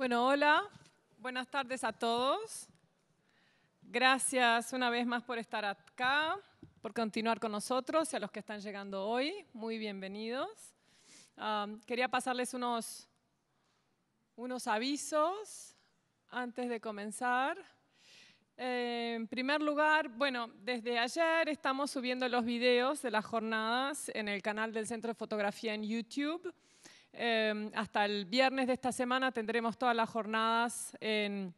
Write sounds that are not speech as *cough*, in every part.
Bueno, hola, buenas tardes a todos. Gracias una vez más por estar acá, por continuar con nosotros y a los que están llegando hoy, muy bienvenidos. Ah, quería pasarles unos, unos avisos antes de comenzar. Eh, en primer lugar, bueno, desde ayer estamos subiendo los videos de las jornadas en el canal del Centro de Fotografía en YouTube. Em, hasta el viernes de esta semana tendremos todas las jornadas en,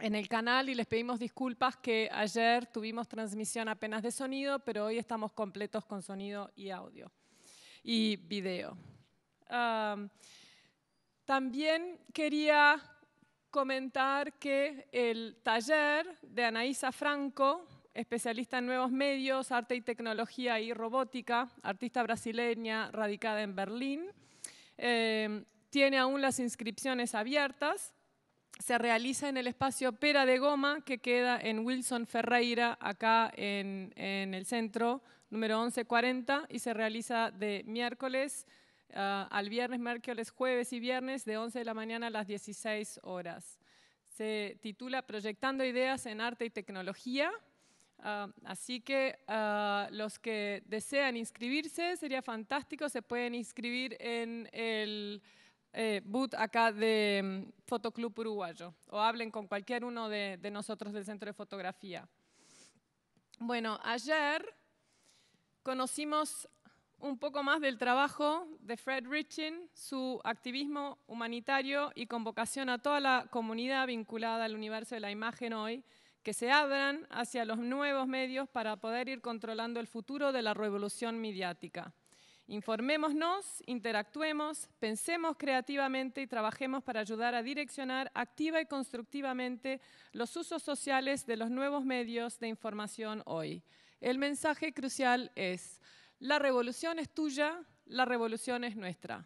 el canal y les pedimos disculpas que ayer tuvimos transmisión apenas de sonido, pero hoy estamos completos con sonido y audio y video. también quería comentar que el taller de Anaísa Franco, especialista en nuevos medios, arte y tecnología y robótica, artista brasileña radicada en Berlín, Em, tiene aún las inscripciones abiertas. Se realiza en el espacio Pera de Goma, que queda en Wilson Ferreira, acá en, el centro, número 1140, y se realiza de miércoles ah, al viernes, miércoles, jueves y viernes, de 11 de la mañana a las 16 horas. Se titula Proyectando Ideas en Arte y Tecnología Ah, así que ah, los que desean inscribirse, sería fantástico, se pueden inscribir en el eh, boot acá de mm, Fotoclub Uruguayo o hablen con cualquier uno de, de nosotros del Centro de Fotografía. Bueno, ayer conocimos un poco más del trabajo de Fred Richin, su activismo humanitario y convocación a toda la comunidad vinculada al universo de la imagen hoy, que se abran hacia los nuevos medios para poder ir controlando el futuro de la revolución mediática. Informémonos, interactuemos, pensemos creativamente y trabajemos para ayudar a direccionar activa y constructivamente los usos sociales de los nuevos medios de información hoy. El mensaje crucial es, la revolución es tuya, la revolución es nuestra.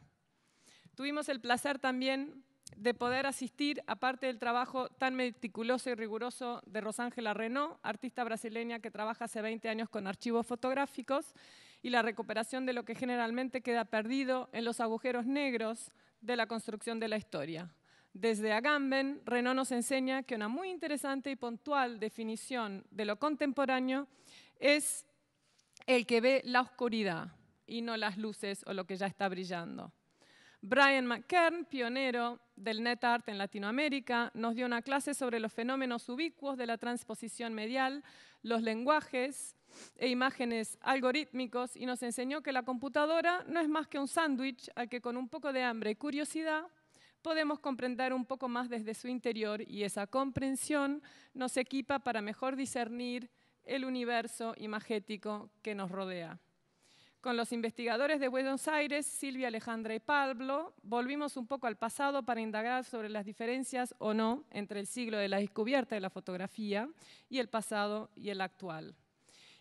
Tuvimos el placer también de poder asistir, aparte del trabajo tan meticuloso y riguroso de Rosángela Renault, artista brasileña que trabaja hace 20 años con archivos fotográficos, y la recuperación de lo que generalmente queda perdido en los agujeros negros de la construcción de la historia. Desde Agamben, Renault nos enseña que una muy interesante y puntual definición de lo contemporáneo es el que ve la oscuridad y no las luces o lo que ya está brillando. Brian McKern, pionero del net art en Latinoamérica, nos dio una clase sobre los fenómenos ubicuos de la transposición medial, los lenguajes e imágenes algorítmicos y nos enseñó que la computadora no es más que un sándwich al que con un poco de hambre y curiosidad podemos comprender un poco más desde su interior y esa comprensión nos equipa para mejor discernir el universo imagético que nos rodea. Con los investigadores de Buenos Aires, Silvia, Alejandra y Pablo, volvimos un poco al pasado para indagar sobre las diferencias o no entre el siglo de la descubierta de la fotografía y el pasado y el actual.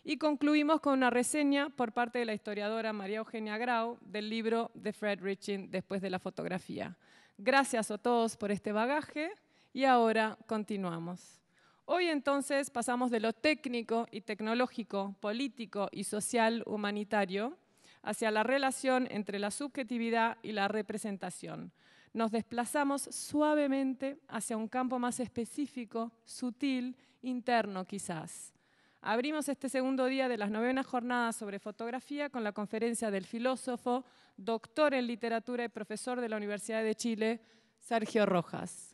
Y concluimos con una reseña por parte de la historiadora María Eugenia Grau del libro de Fred Richin, Después de la fotografía. Gracias a todos por este bagaje y ahora continuamos. Hoy entonces pasamos de lo técnico y tecnológico, político y social humanitario hacia la relación entre la subjetividad y la representación. Nos desplazamos suavemente hacia un campo más específico, sutil, interno quizás. Abrimos este segundo día de las novenas jornadas sobre fotografía con la conferencia del filósofo, doctor en literatura y profesor de la Universidad de Chile, Sergio Rojas.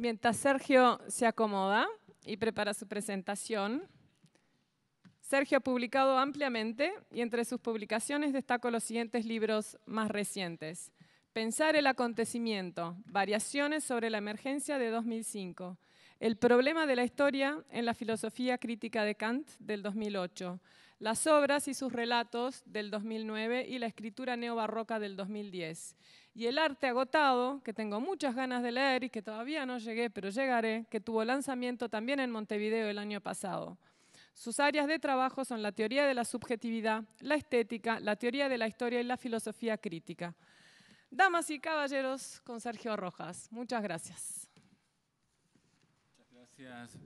Mientras Sergio se acomoda y prepara su presentación, Sergio ha publicado ampliamente y entre sus publicaciones destaco los siguientes libros más recientes. Pensar el acontecimiento, variaciones sobre la emergencia de 2005. El problema de la historia en la filosofía crítica de Kant del 2008. Las obras y sus relatos del 2009 y la escritura neobarroca del 2010 y El arte agotado, que tengo muchas ganas de leer y que todavía no llegué, pero llegaré, que tuvo lanzamiento también en Montevideo el año pasado. Sus áreas de trabajo son la teoría de la subjetividad, la estética, la teoría de la historia y la filosofía crítica. Damas y caballeros, con Sergio Rojas. Muchas gracias. Muchas gracias.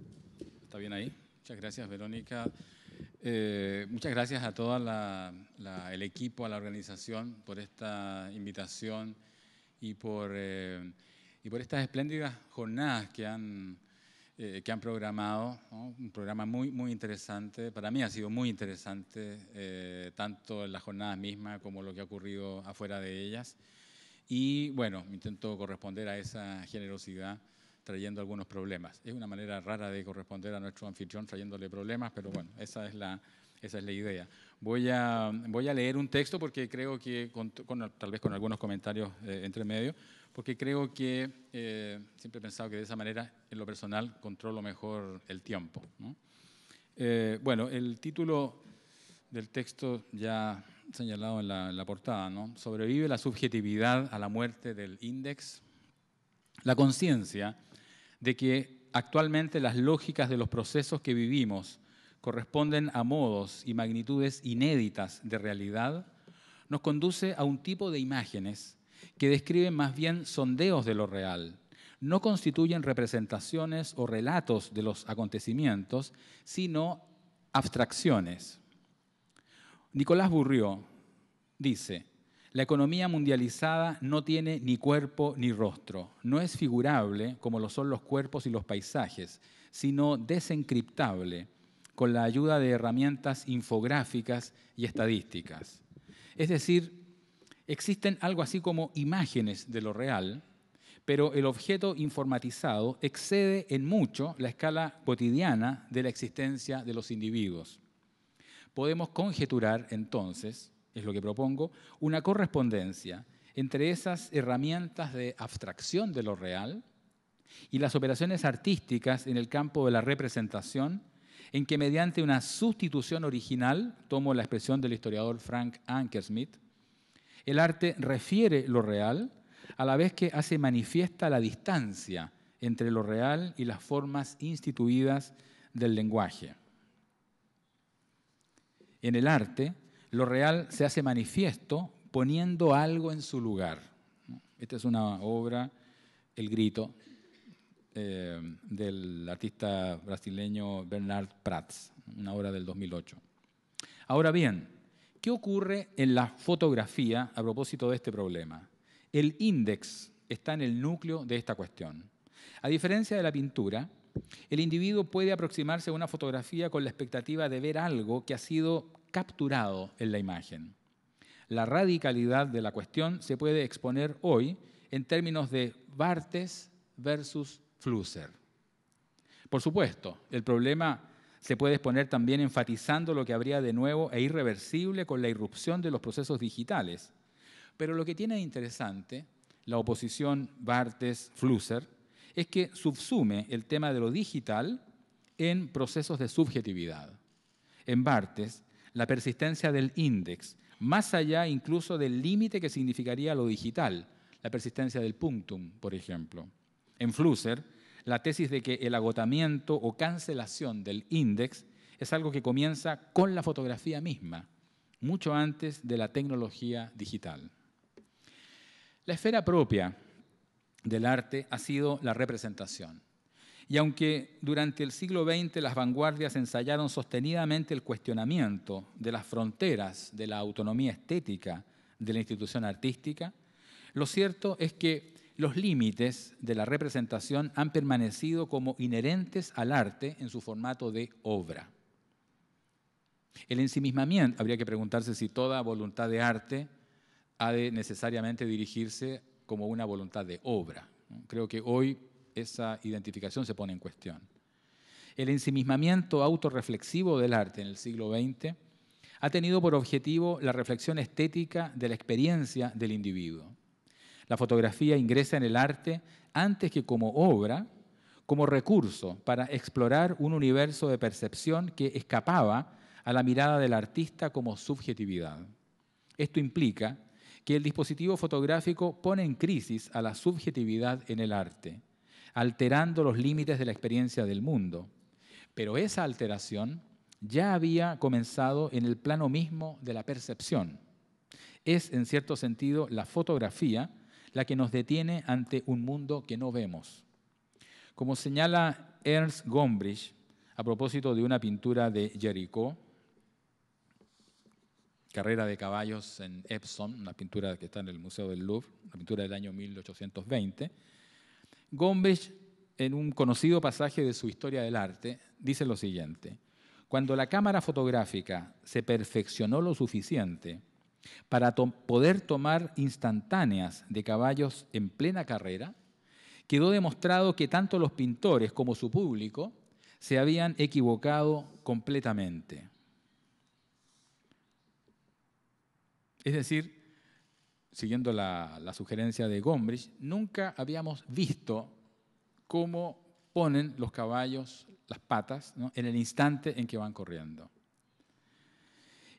¿Está bien ahí? Muchas gracias, Verónica. Eh, muchas gracias a todo el equipo, a la organización por esta invitación y por, eh, estas espléndidas jornadas que han, eh, programado. Un programa muy, muy interesante. Para mí ha sido muy interesante, tanto en las jornadas mismas como lo que ha ocurrido afuera de ellas. Y bueno, intento corresponder a esa generosidad trayendo algunos problemas. Es una manera rara de corresponder a nuestro anfitrión trayéndole problemas, pero bueno, esa es la, esa es la idea. Voy a, voy a leer un texto porque creo que, tal vez con algunos comentarios eh, entre medio, porque creo que eh, siempre he pensado que de esa manera, en lo personal, controlo mejor el tiempo. Eh, bueno, el título del texto ya señalado en la, la portada, ¿no? Sobrevive la subjetividad a la muerte del índice. La conciencia de que actualmente las lógicas de los procesos que vivimos corresponden a modos y magnitudes inéditas de realidad, nos conduce a un tipo de imágenes que describen más bien sondeos de lo real, no constituyen representaciones o relatos de los acontecimientos, sino abstracciones. Nicolás Burrió dice, la economía mundializada no tiene ni cuerpo ni rostro, no es figurable como lo son los cuerpos y los paisajes, sino desencriptable con la ayuda de herramientas infográficas y estadísticas. Es decir, existen algo así como imágenes de lo real, pero el objeto informatizado excede en mucho la escala cotidiana de la existencia de los individuos. Podemos conjeturar entonces es lo que propongo, una correspondencia entre esas herramientas de abstracción de lo real y las operaciones artísticas en el campo de la representación, en que mediante una sustitución original, tomo la expresión del historiador Frank Ankersmith, el arte refiere lo real a la vez que hace manifiesta la distancia entre lo real y las formas instituidas del lenguaje. En el arte, lo real se hace manifiesto poniendo algo en su lugar. Esta es una obra, El Grito, eh, del artista brasileño Bernard Prats, una obra del 2008. Ahora bien, ¿qué ocurre en la fotografía a propósito de este problema? El índice está en el núcleo de esta cuestión. A diferencia de la pintura, el individuo puede aproximarse a una fotografía con la expectativa de ver algo que ha sido capturado en la imagen. La radicalidad de la cuestión se puede exponer hoy en términos de Bartes versus Flusser. Por supuesto, el problema se puede exponer también enfatizando lo que habría de nuevo e irreversible con la irrupción de los procesos digitales. Pero lo que tiene interesante la oposición Bartes-Flusser es que subsume el tema de lo digital en procesos de subjetividad. En Bartes, la persistencia del índice, más allá incluso del límite que significaría lo digital, la persistencia del punctum, por ejemplo. En Flusser, la tesis de que el agotamiento o cancelación del índice es algo que comienza con la fotografía misma, mucho antes de la tecnología digital. La esfera propia del arte ha sido la representación. Y aunque durante el siglo XX las vanguardias ensayaron sostenidamente el cuestionamiento de las fronteras de la autonomía estética de la institución artística, lo cierto es que los límites de la representación han permanecido como inherentes al arte en su formato de obra. El ensimismamiento, habría que preguntarse si toda voluntad de arte ha de necesariamente dirigirse como una voluntad de obra. Creo que hoy esa identificación se pone en cuestión. El ensimismamiento autorreflexivo del arte en el siglo XX ha tenido por objetivo la reflexión estética de la experiencia del individuo. La fotografía ingresa en el arte antes que como obra, como recurso para explorar un universo de percepción que escapaba a la mirada del artista como subjetividad. Esto implica que el dispositivo fotográfico pone en crisis a la subjetividad en el arte alterando los límites de la experiencia del mundo. Pero esa alteración ya había comenzado en el plano mismo de la percepción. Es, en cierto sentido, la fotografía la que nos detiene ante un mundo que no vemos. Como señala Ernst Gombrich a propósito de una pintura de Jericho, Carrera de caballos en Epsom, una pintura que está en el Museo del Louvre, una pintura del año 1820, Gombrich, en un conocido pasaje de su Historia del Arte, dice lo siguiente. Cuando la cámara fotográfica se perfeccionó lo suficiente para poder tomar instantáneas de caballos en plena carrera, quedó demostrado que tanto los pintores como su público se habían equivocado completamente. Es decir, siguiendo la, sugerencia de Gombrich, nunca habíamos visto cómo ponen los caballos las patas en el instante en que van corriendo.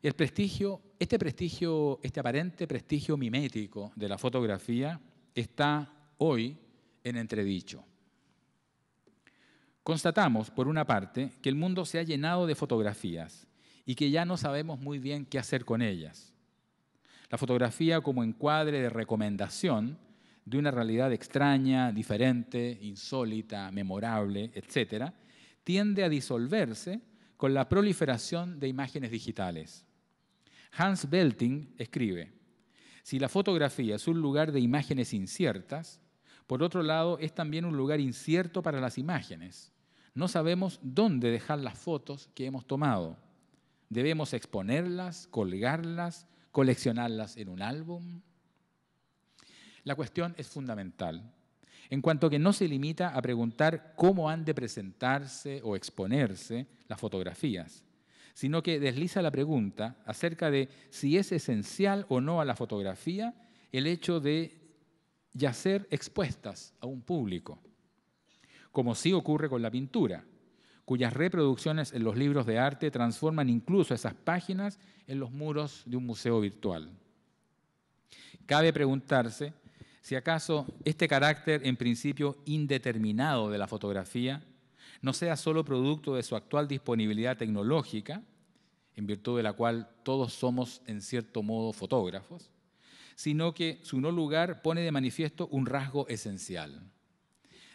El este prestigio, este aparente prestigio mimético de la fotografía está hoy en entredicho. Constatamos, por una parte, que el mundo se ha llenado de fotografías y que ya no sabemos muy bien qué hacer con ellas. La fotografía como encuadre de recomendación de una realidad extraña, diferente, insólita, memorable, etc., tiende a disolverse con la proliferación de imágenes digitales. Hans Belting escribe, si la fotografía es un lugar de imágenes inciertas, por otro lado es también un lugar incierto para las imágenes. No sabemos dónde dejar las fotos que hemos tomado. Debemos exponerlas, colgarlas, coleccionarlas en un álbum. La cuestión es fundamental, en cuanto que no se limita a preguntar cómo han de presentarse o exponerse las fotografías, sino que desliza la pregunta acerca de si es esencial o no a la fotografía el hecho de yacer expuestas a un público, como sí ocurre con la pintura cuyas reproducciones en los libros de arte transforman incluso esas páginas en los muros de un museo virtual. Cabe preguntarse si acaso este carácter en principio indeterminado de la fotografía no sea solo producto de su actual disponibilidad tecnológica, en virtud de la cual todos somos en cierto modo fotógrafos, sino que su no lugar pone de manifiesto un rasgo esencial.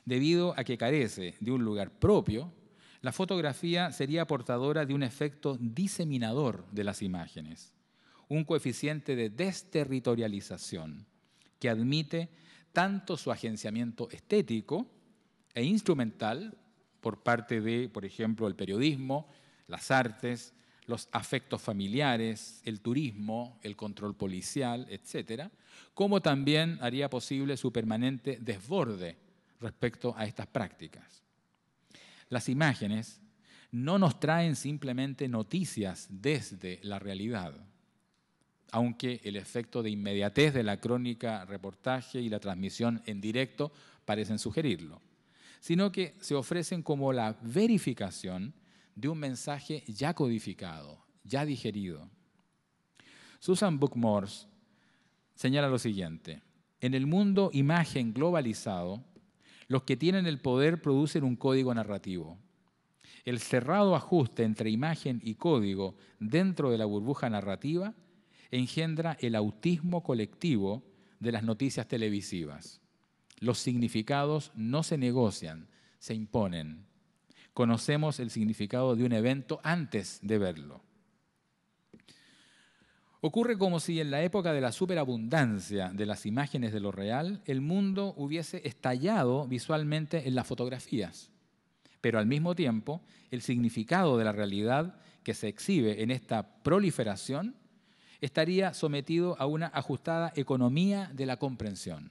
Debido a que carece de un lugar propio, la fotografía sería portadora de un efecto diseminador de las imágenes, un coeficiente de desterritorialización que admite tanto su agenciamiento estético e instrumental por parte de, por ejemplo, el periodismo, las artes, los afectos familiares, el turismo, el control policial, etcétera, como también haría posible su permanente desborde respecto a estas prácticas. Las imágenes no nos traen simplemente noticias desde la realidad, aunque el efecto de inmediatez de la crónica, reportaje y la transmisión en directo parecen sugerirlo, sino que se ofrecen como la verificación de un mensaje ya codificado, ya digerido. Susan Bookmores señala lo siguiente, en el mundo imagen globalizado, los que tienen el poder producen un código narrativo. El cerrado ajuste entre imagen y código dentro de la burbuja narrativa engendra el autismo colectivo de las noticias televisivas. Los significados no se negocian, se imponen. Conocemos el significado de un evento antes de verlo. Ocurre como si en la época de la superabundancia de las imágenes de lo real, el mundo hubiese estallado visualmente en las fotografías. Pero al mismo tiempo, el significado de la realidad que se exhibe en esta proliferación estaría sometido a una ajustada economía de la comprensión.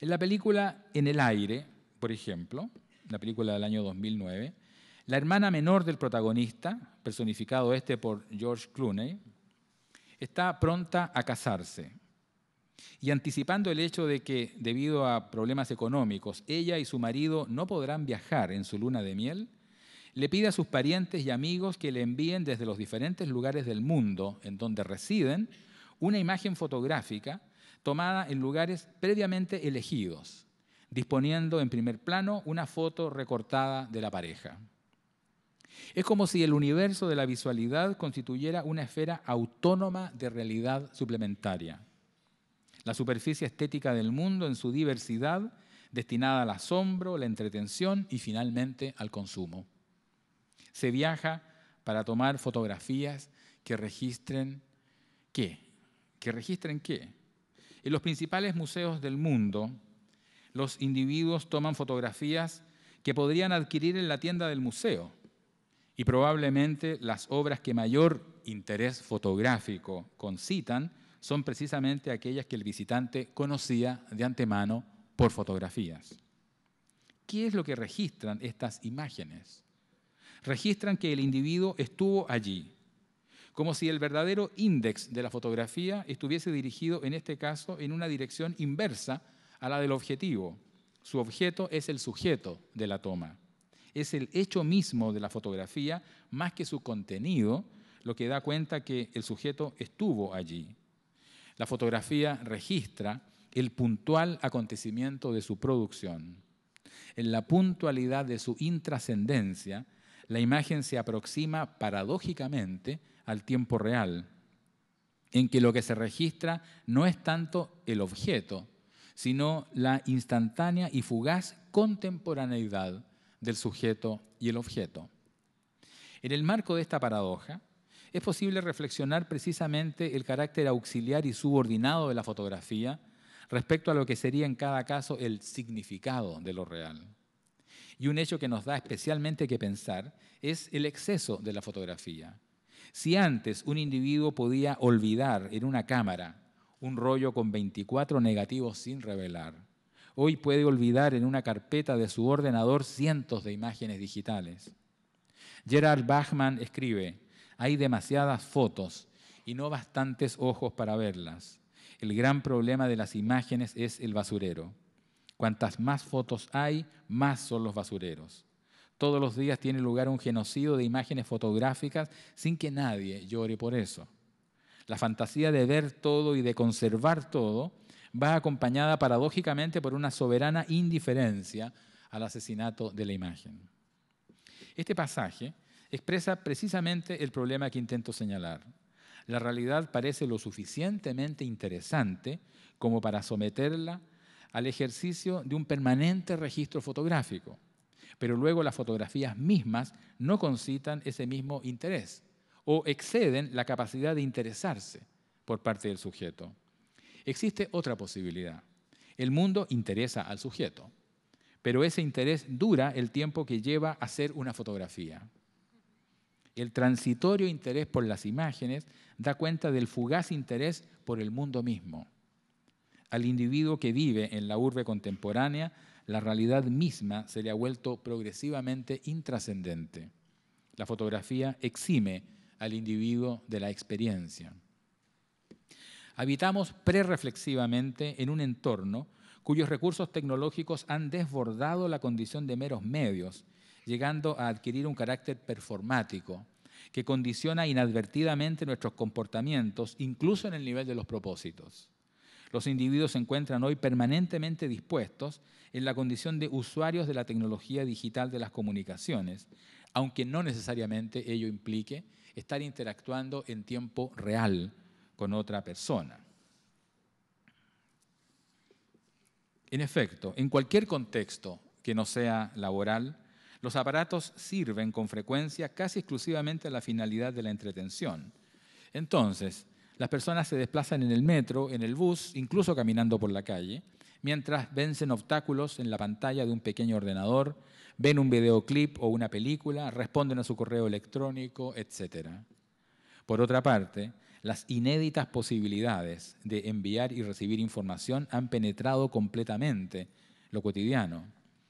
En la película En el aire, por ejemplo, la película del año 2009, la hermana menor del protagonista, personificado este por George Clooney, está pronta a casarse y anticipando el hecho de que, debido a problemas económicos, ella y su marido no podrán viajar en su luna de miel, le pide a sus parientes y amigos que le envíen desde los diferentes lugares del mundo en donde residen una imagen fotográfica tomada en lugares previamente elegidos, disponiendo en primer plano una foto recortada de la pareja. Es como si el universo de la visualidad constituyera una esfera autónoma de realidad suplementaria. La superficie estética del mundo en su diversidad, destinada al asombro, la entretención y finalmente al consumo. Se viaja para tomar fotografías que registren qué? ¿Que registren qué? En los principales museos del mundo, los individuos toman fotografías que podrían adquirir en la tienda del museo y probablemente las obras que mayor interés fotográfico concitan son precisamente aquellas que el visitante conocía de antemano por fotografías. ¿Qué es lo que registran estas imágenes? Registran que el individuo estuvo allí, como si el verdadero índice de la fotografía estuviese dirigido, en este caso, en una dirección inversa a la del objetivo. Su objeto es el sujeto de la toma es el hecho mismo de la fotografía, más que su contenido, lo que da cuenta que el sujeto estuvo allí. La fotografía registra el puntual acontecimiento de su producción. En la puntualidad de su intrascendencia, la imagen se aproxima paradójicamente al tiempo real, en que lo que se registra no es tanto el objeto, sino la instantánea y fugaz contemporaneidad del sujeto y el objeto. En el marco de esta paradoja, es posible reflexionar precisamente el carácter auxiliar y subordinado de la fotografía respecto a lo que sería en cada caso el significado de lo real. Y un hecho que nos da especialmente que pensar es el exceso de la fotografía. Si antes un individuo podía olvidar en una cámara un rollo con 24 negativos sin revelar, hoy puede olvidar en una carpeta de su ordenador cientos de imágenes digitales. Gerard Bachman escribe, hay demasiadas fotos y no bastantes ojos para verlas. El gran problema de las imágenes es el basurero. Cuantas más fotos hay, más son los basureros. Todos los días tiene lugar un genocidio de imágenes fotográficas sin que nadie llore por eso. La fantasía de ver todo y de conservar todo va acompañada paradójicamente por una soberana indiferencia al asesinato de la imagen. Este pasaje expresa precisamente el problema que intento señalar. La realidad parece lo suficientemente interesante como para someterla al ejercicio de un permanente registro fotográfico, pero luego las fotografías mismas no concitan ese mismo interés o exceden la capacidad de interesarse por parte del sujeto. Existe otra posibilidad. El mundo interesa al sujeto, pero ese interés dura el tiempo que lleva a hacer una fotografía. El transitorio interés por las imágenes da cuenta del fugaz interés por el mundo mismo. Al individuo que vive en la urbe contemporánea, la realidad misma se le ha vuelto progresivamente intrascendente. La fotografía exime al individuo de la experiencia habitamos prereflexivamente en un entorno cuyos recursos tecnológicos han desbordado la condición de meros medios, llegando a adquirir un carácter performático que condiciona inadvertidamente nuestros comportamientos, incluso en el nivel de los propósitos. Los individuos se encuentran hoy permanentemente dispuestos en la condición de usuarios de la tecnología digital de las comunicaciones, aunque no necesariamente ello implique estar interactuando en tiempo real con otra persona. En efecto, en cualquier contexto que no sea laboral, los aparatos sirven con frecuencia casi exclusivamente a la finalidad de la entretención. Entonces, las personas se desplazan en el metro, en el bus, incluso caminando por la calle, mientras vencen obstáculos en la pantalla de un pequeño ordenador, ven un videoclip o una película, responden a su correo electrónico, etcétera. Por otra parte, las inéditas posibilidades de enviar y recibir información han penetrado completamente lo cotidiano.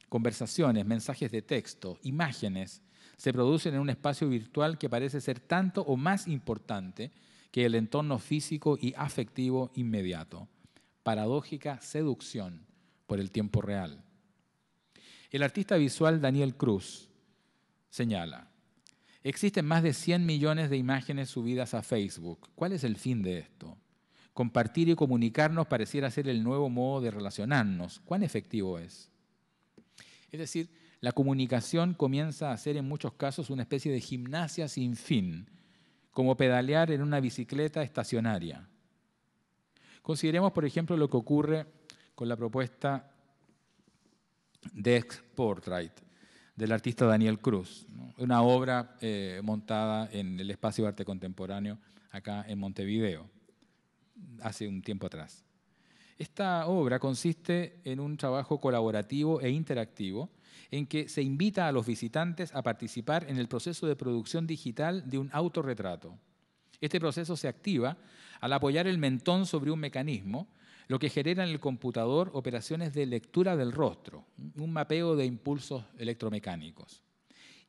Conversaciones, mensajes de texto, imágenes, se producen en un espacio virtual que parece ser tanto o más importante que el entorno físico y afectivo inmediato. Paradójica seducción por el tiempo real. El artista visual Daniel Cruz señala, Existen más de 100 millones de imágenes subidas a Facebook. ¿Cuál es el fin de esto? Compartir y comunicarnos pareciera ser el nuevo modo de relacionarnos. ¿Cuán efectivo es? Es decir, la comunicación comienza a ser en muchos casos una especie de gimnasia sin fin, como pedalear en una bicicleta estacionaria. Consideremos, por ejemplo, lo que ocurre con la propuesta de Portrait del artista Daniel Cruz. Una obra eh, montada en el espacio de arte contemporáneo acá en Montevideo, hace un tiempo atrás. Esta obra consiste en un trabajo colaborativo e interactivo en que se invita a los visitantes a participar en el proceso de producción digital de un autorretrato. Este proceso se activa al apoyar el mentón sobre un mecanismo lo que genera en el computador operaciones de lectura del rostro, un mapeo de impulsos electromecánicos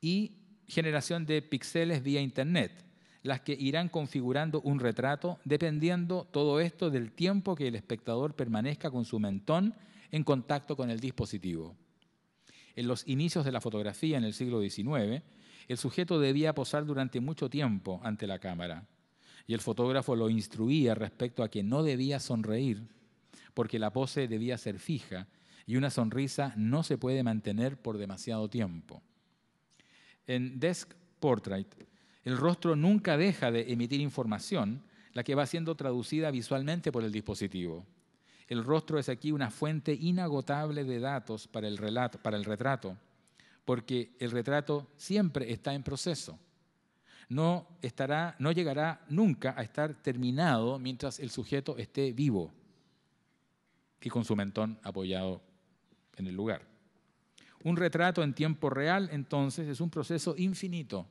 y generación de píxeles vía Internet, las que irán configurando un retrato dependiendo todo esto del tiempo que el espectador permanezca con su mentón en contacto con el dispositivo. En los inicios de la fotografía en el siglo XIX, el sujeto debía posar durante mucho tiempo ante la cámara y el fotógrafo lo instruía respecto a que no debía sonreír porque la pose debía ser fija y una sonrisa no se puede mantener por demasiado tiempo. En Desk Portrait, el rostro nunca deja de emitir información, la que va siendo traducida visualmente por el dispositivo. El rostro es aquí una fuente inagotable de datos para el, retrato, porque el retrato siempre está en proceso. No, estará, no llegará nunca a estar terminado mientras el sujeto esté vivo y con su mentón apoyado en el lugar. Un retrato en tiempo real, entonces, es un proceso infinito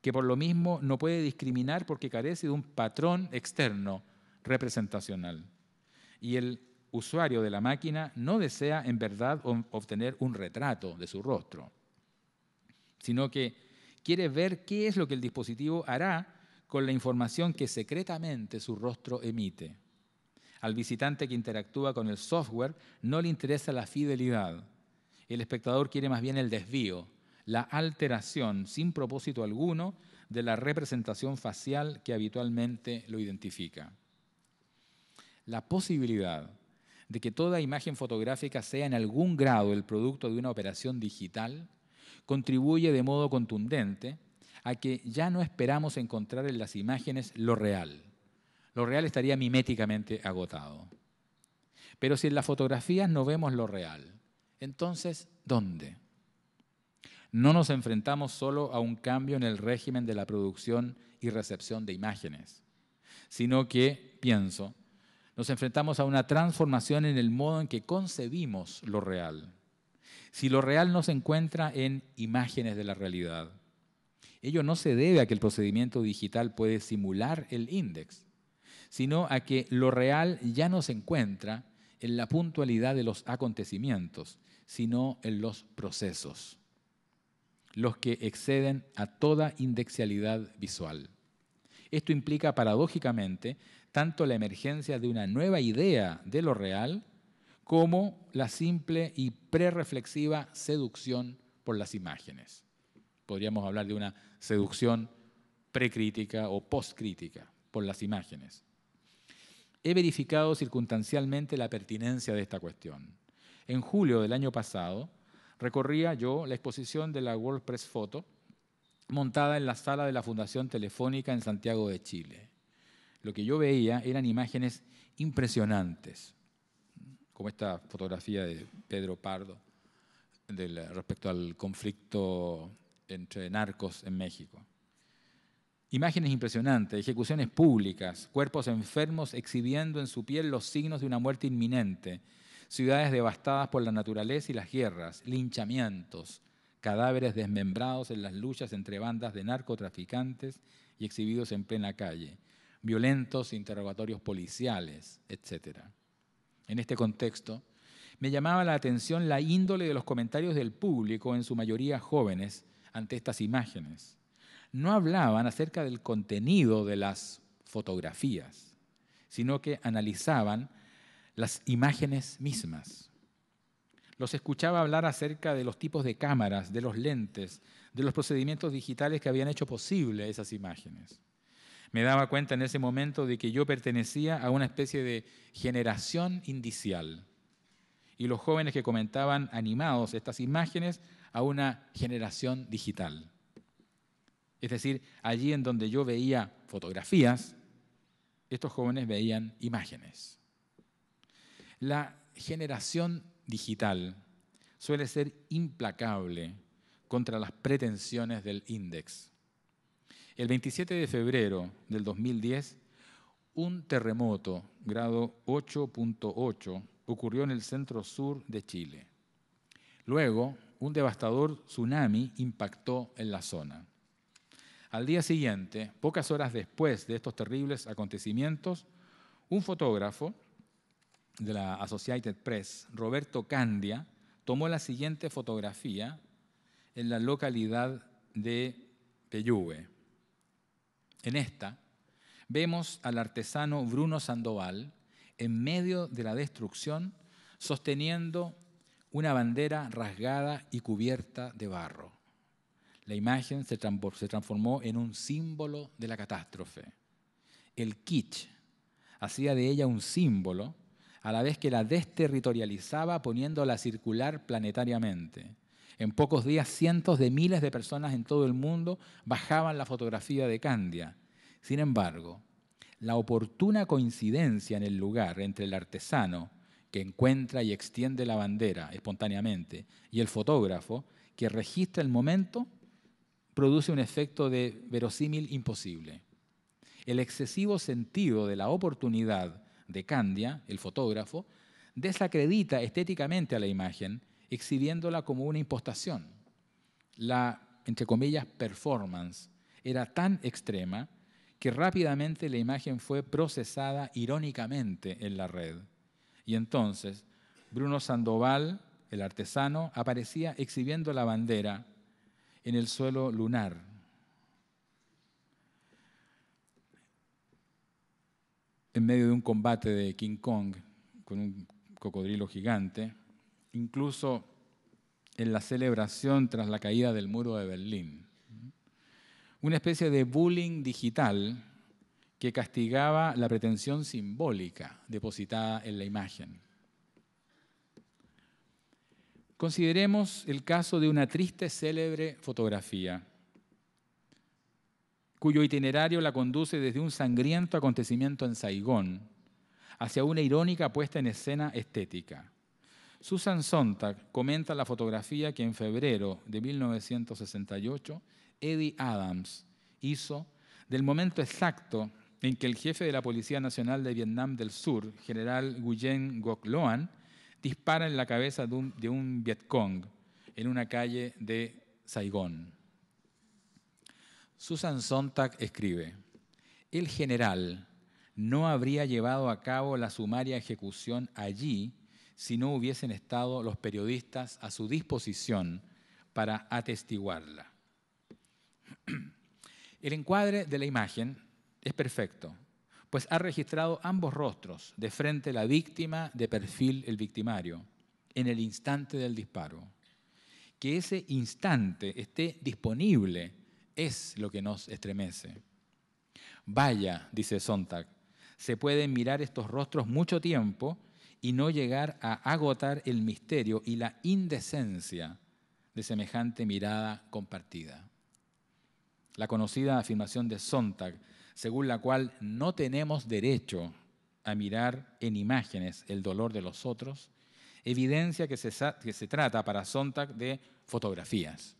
que por lo mismo no puede discriminar porque carece de un patrón externo representacional. Y el usuario de la máquina no desea en verdad obtener un retrato de su rostro, sino que quiere ver qué es lo que el dispositivo hará con la información que secretamente su rostro emite. Al visitante que interactúa con el software no le interesa la fidelidad. El espectador quiere más bien el desvío, la alteración sin propósito alguno de la representación facial que habitualmente lo identifica. La posibilidad de que toda imagen fotográfica sea en algún grado el producto de una operación digital contribuye de modo contundente a que ya no esperamos encontrar en las imágenes lo real lo real estaría miméticamente agotado. Pero si en las fotografías no vemos lo real, entonces, ¿dónde? No nos enfrentamos solo a un cambio en el régimen de la producción y recepción de imágenes, sino que, pienso, nos enfrentamos a una transformación en el modo en que concebimos lo real. Si lo real no se encuentra en imágenes de la realidad, ello no se debe a que el procedimiento digital puede simular el índice sino a que lo real ya no se encuentra en la puntualidad de los acontecimientos, sino en los procesos, los que exceden a toda indexialidad visual. Esto implica paradójicamente tanto la emergencia de una nueva idea de lo real como la simple y prereflexiva seducción por las imágenes. Podríamos hablar de una seducción precrítica o postcrítica por las imágenes he verificado circunstancialmente la pertinencia de esta cuestión. En julio del año pasado, recorría yo la exposición de la World Press Photo montada en la sala de la Fundación Telefónica en Santiago de Chile. Lo que yo veía eran imágenes impresionantes, como esta fotografía de Pedro Pardo del, respecto al conflicto entre narcos en México. Imágenes impresionantes, ejecuciones públicas, cuerpos enfermos exhibiendo en su piel los signos de una muerte inminente, ciudades devastadas por la naturaleza y las guerras, linchamientos, cadáveres desmembrados en las luchas entre bandas de narcotraficantes y exhibidos en plena calle, violentos interrogatorios policiales, etc. En este contexto, me llamaba la atención la índole de los comentarios del público, en su mayoría jóvenes, ante estas imágenes no hablaban acerca del contenido de las fotografías, sino que analizaban las imágenes mismas. Los escuchaba hablar acerca de los tipos de cámaras, de los lentes, de los procedimientos digitales que habían hecho posible esas imágenes. Me daba cuenta en ese momento de que yo pertenecía a una especie de generación indicial. Y los jóvenes que comentaban animados estas imágenes a una generación digital. Es decir, allí en donde yo veía fotografías, estos jóvenes veían imágenes. La generación digital suele ser implacable contra las pretensiones del índice. El 27 de febrero del 2010, un terremoto grado 8.8 ocurrió en el centro sur de Chile. Luego, un devastador tsunami impactó en la zona. Al día siguiente, pocas horas después de estos terribles acontecimientos, un fotógrafo de la Associated Press, Roberto Candia, tomó la siguiente fotografía en la localidad de Peyúe. En esta vemos al artesano Bruno Sandoval en medio de la destrucción sosteniendo una bandera rasgada y cubierta de barro. La imagen se transformó en un símbolo de la catástrofe. El kitsch hacía de ella un símbolo, a la vez que la desterritorializaba poniéndola circular planetariamente. En pocos días, cientos de miles de personas en todo el mundo bajaban la fotografía de Candia. Sin embargo, la oportuna coincidencia en el lugar entre el artesano, que encuentra y extiende la bandera espontáneamente, y el fotógrafo, que registra el momento, produce un efecto de verosímil imposible. El excesivo sentido de la oportunidad de Candia, el fotógrafo, desacredita estéticamente a la imagen, exhibiéndola como una impostación. La, entre comillas, performance era tan extrema que rápidamente la imagen fue procesada irónicamente en la red. Y entonces, Bruno Sandoval, el artesano, aparecía exhibiendo la bandera en el suelo lunar. En medio de un combate de King Kong con un cocodrilo gigante, incluso en la celebración tras la caída del muro de Berlín. Una especie de bullying digital que castigaba la pretensión simbólica depositada en la imagen. Consideremos el caso de una triste célebre fotografía, cuyo itinerario la conduce desde un sangriento acontecimiento en Saigón hacia una irónica puesta en escena estética. Susan Sontag comenta la fotografía que en febrero de 1968 Eddie Adams hizo del momento exacto en que el jefe de la Policía Nacional de Vietnam del Sur, general Nguyen Ngoc Loan, dispara en la cabeza de un, Vietcong en una calle de Saigón. Susan Sontag escribe, el general no habría llevado a cabo la sumaria ejecución allí si no hubiesen estado los periodistas a su disposición para atestiguarla. *clears throat* El encuadre de la imagen es perfecto pues ha registrado ambos rostros, de frente la víctima, de perfil el victimario, en el instante del disparo. Que ese instante esté disponible es lo que nos estremece. Vaya, dice Sontag, se pueden mirar estos rostros mucho tiempo y no llegar a agotar el misterio y la indecencia de semejante mirada compartida. La conocida afirmación de Sontag según la cual no tenemos derecho a mirar en imágenes el dolor de los otros, evidencia que se, trata para Sontag de fotografías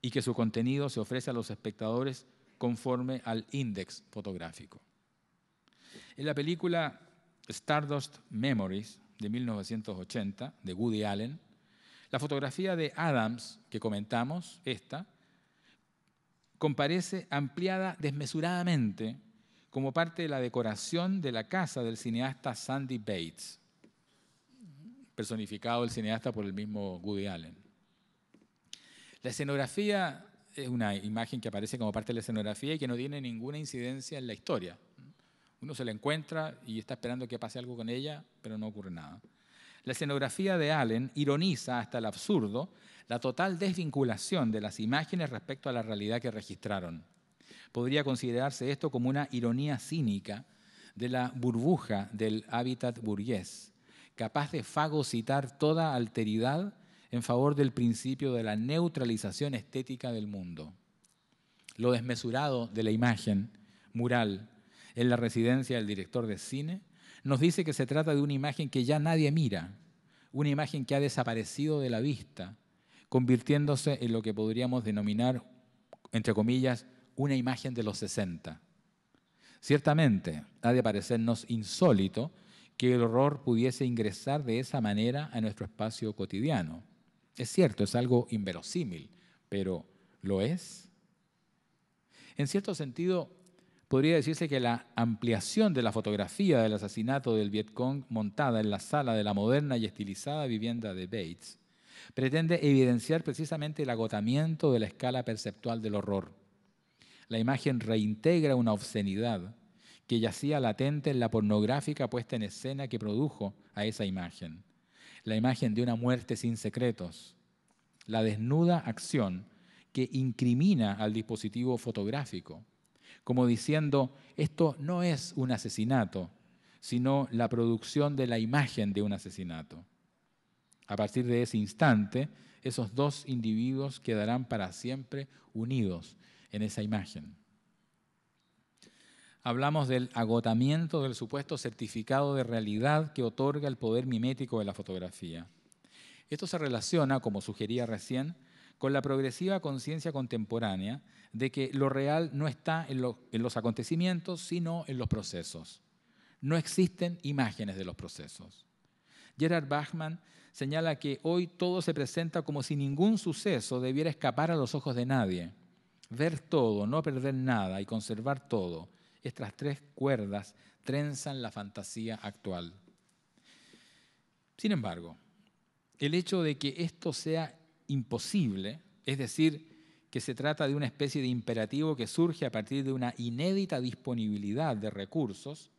y que su contenido se ofrece a los espectadores conforme al índice fotográfico. En la película Stardust Memories de 1980 de Woody Allen, la fotografía de Adams que comentamos, esta, comparece ampliada desmesuradamente como parte de la decoración de la casa del cineasta Sandy Bates, personificado el cineasta por el mismo Woody Allen. La escenografía es una imagen que aparece como parte de la escenografía y que no tiene ninguna incidencia en la historia. Uno se la encuentra y está esperando que pase algo con ella, pero no ocurre nada. La escenografía de Allen ironiza hasta el absurdo la total desvinculación de las imágenes respecto a la realidad que registraron. Podría considerarse esto como una ironía cínica de la burbuja del hábitat burgués, capaz de fagocitar toda alteridad en favor del principio de la neutralización estética del mundo. Lo desmesurado de la imagen mural en la residencia del director de cine nos dice que se trata de una imagen que ya nadie mira, una imagen que ha desaparecido de la vista, convirtiéndose en lo que podríamos denominar, entre comillas, una imagen de los 60. Ciertamente, ha de parecernos insólito que el horror pudiese ingresar de esa manera a nuestro espacio cotidiano. Es cierto, es algo inverosímil, pero ¿lo es? En cierto sentido, podría decirse que la ampliación de la fotografía del asesinato del Vietcong montada en la sala de la moderna y estilizada vivienda de Bates Pretende evidenciar precisamente el agotamiento de la escala perceptual del horror. La imagen reintegra una obscenidad que yacía latente en la pornográfica puesta en escena que produjo a esa imagen. La imagen de una muerte sin secretos. La desnuda acción que incrimina al dispositivo fotográfico, como diciendo, esto no es un asesinato, sino la producción de la imagen de un asesinato. A partir de ese instante, esos dos individuos quedarán para siempre unidos en esa imagen. Hablamos del agotamiento del supuesto certificado de realidad que otorga el poder mimético de la fotografía. Esto se relaciona, como sugería recién, con la progresiva conciencia contemporánea de que lo real no está en, los acontecimientos, sino en los procesos. No existen imágenes de los procesos. Gerard Bachman señala que hoy todo se presenta como si ningún suceso debiera escapar a los ojos de nadie. Ver todo, no perder nada y conservar todo. Estas tres cuerdas trenzan la fantasía actual. Sin embargo, el hecho de que esto sea imposible, es decir, que se trata de una especie de imperativo que surge a partir de una inédita disponibilidad de recursos,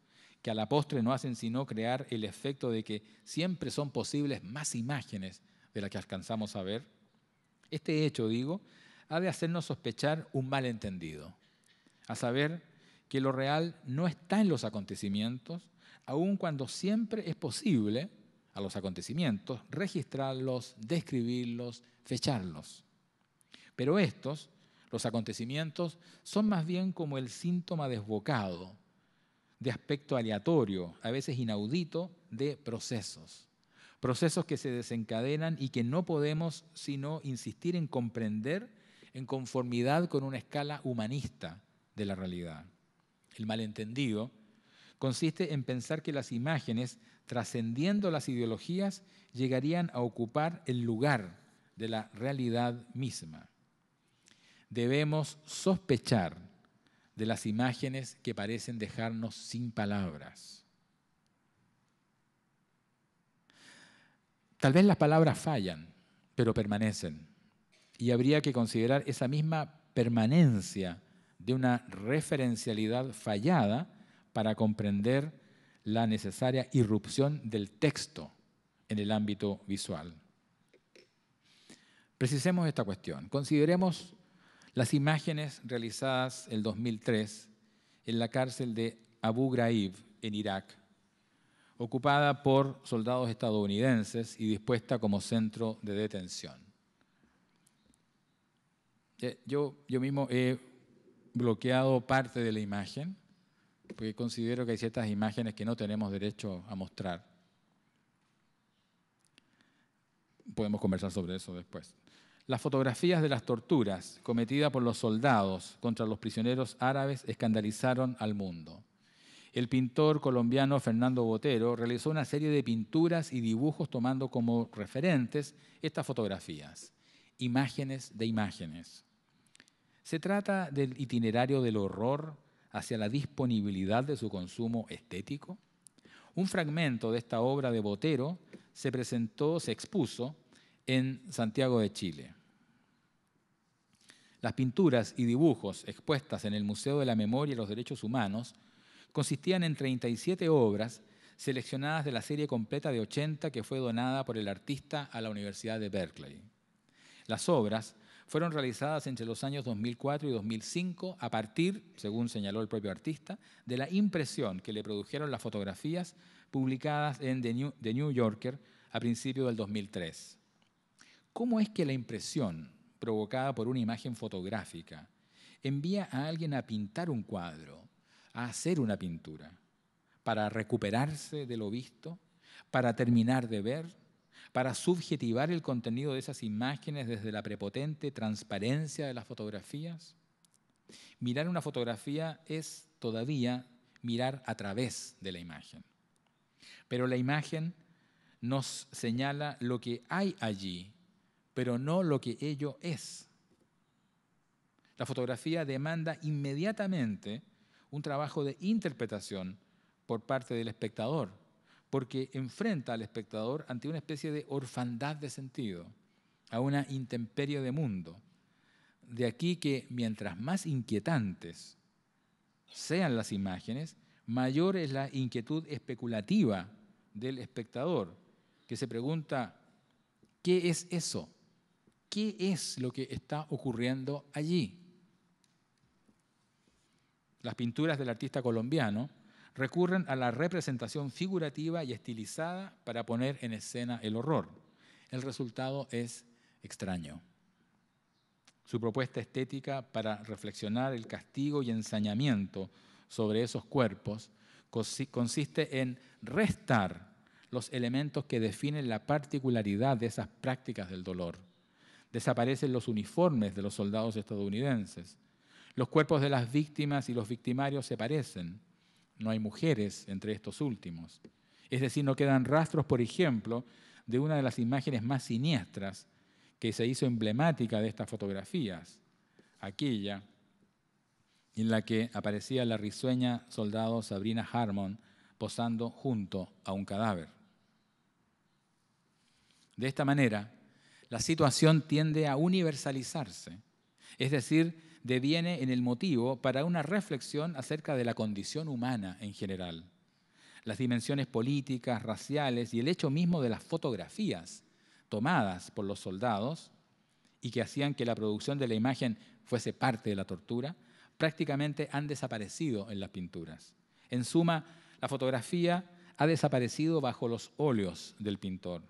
que a la postre no hacen sino crear el efecto de que siempre son posibles más imágenes de las que alcanzamos a ver, este hecho, digo, ha de hacernos sospechar un malentendido, a saber que lo real no está en los acontecimientos, aun cuando siempre es posible a los acontecimientos registrarlos, describirlos, fecharlos. Pero estos, los acontecimientos, son más bien como el síntoma desbocado, de aspecto aleatorio, a veces inaudito, de procesos. Procesos que se desencadenan y que no podemos sino insistir en comprender en conformidad con una escala humanista de la realidad. El malentendido consiste en pensar que las imágenes, trascendiendo las ideologías, llegarían a ocupar el lugar de la realidad misma. Debemos sospechar de las imágenes que parecen dejarnos sin palabras. Tal vez las palabras fallan, pero permanecen. Y habría que considerar esa misma permanencia de una referencialidad fallada para comprender la necesaria irrupción del texto en el ámbito visual. Precisemos esta cuestión. Consideremos las imágenes realizadas el 2003 en la cárcel de Abu Ghraib, en Irak, ocupada por soldados estadounidenses y dispuesta como centro de detención. Eh, yo, yo mismo he bloqueado parte de la imagen, porque considero que hay ciertas imágenes que no tenemos derecho a mostrar. Podemos conversar sobre eso después. Las fotografías de las torturas cometidas por los soldados contra los prisioneros árabes escandalizaron al mundo. El pintor colombiano Fernando Botero realizó una serie de pinturas y dibujos tomando como referentes estas fotografías, imágenes de imágenes. Se trata del itinerario del horror hacia la disponibilidad de su consumo estético. Un fragmento de esta obra de Botero se presentó, se expuso en Santiago de Chile. Las pinturas y dibujos expuestas en el Museo de la Memoria y los Derechos Humanos consistían en 37 obras seleccionadas de la serie completa de 80 que fue donada por el artista a la Universidad de Berkeley. Las obras fueron realizadas entre los años 2004 y 2005 a partir, según señaló el propio artista, de la impresión que le produjeron las fotografías publicadas en The New, Yorker a principios del 2003. ¿Cómo es que la impresión provocada por una imagen fotográfica. Envía a alguien a pintar un cuadro, a hacer una pintura, para recuperarse de lo visto, para terminar de ver, para subjetivar el contenido de esas imágenes desde la prepotente transparencia de las fotografías. Mirar una fotografía es todavía mirar a través de la imagen. Pero la imagen nos señala lo que hay allí pero no lo que ello es. La fotografía demanda inmediatamente un trabajo de interpretación por parte del espectador, porque enfrenta al espectador ante una especie de orfandad de sentido, a una intemperie de mundo. De aquí que mientras más inquietantes sean las imágenes, mayor es la inquietud especulativa del espectador, que se pregunta, ¿qué es eso? qué es lo que está ocurriendo allí. Las pinturas del artista colombiano recurren a la representación figurativa y estilizada para poner en escena el horror. El resultado es extraño. Su propuesta estética para reflexionar el castigo y ensañamiento sobre esos cuerpos consiste en restar los elementos que definen la particularidad de esas prácticas del dolor Desaparecen los uniformes de los soldados estadounidenses. Los cuerpos de las víctimas y los victimarios se parecen. No hay mujeres entre estos últimos. Es decir, no quedan rastros, por ejemplo, de una de las imágenes más siniestras que se hizo emblemática de estas fotografías, aquella en la que aparecía la risueña soldado Sabrina Harmon posando junto a un cadáver. De esta manera, la situación tiende a universalizarse, es decir, deviene en el motivo para una reflexión acerca de la condición humana en general, las dimensiones políticas, raciales y el hecho mismo de las fotografías tomadas por los soldados y que hacían que la producción de la imagen fuese parte de la tortura, prácticamente han desaparecido en las pinturas. En suma, la fotografía ha desaparecido bajo los óleos del pintor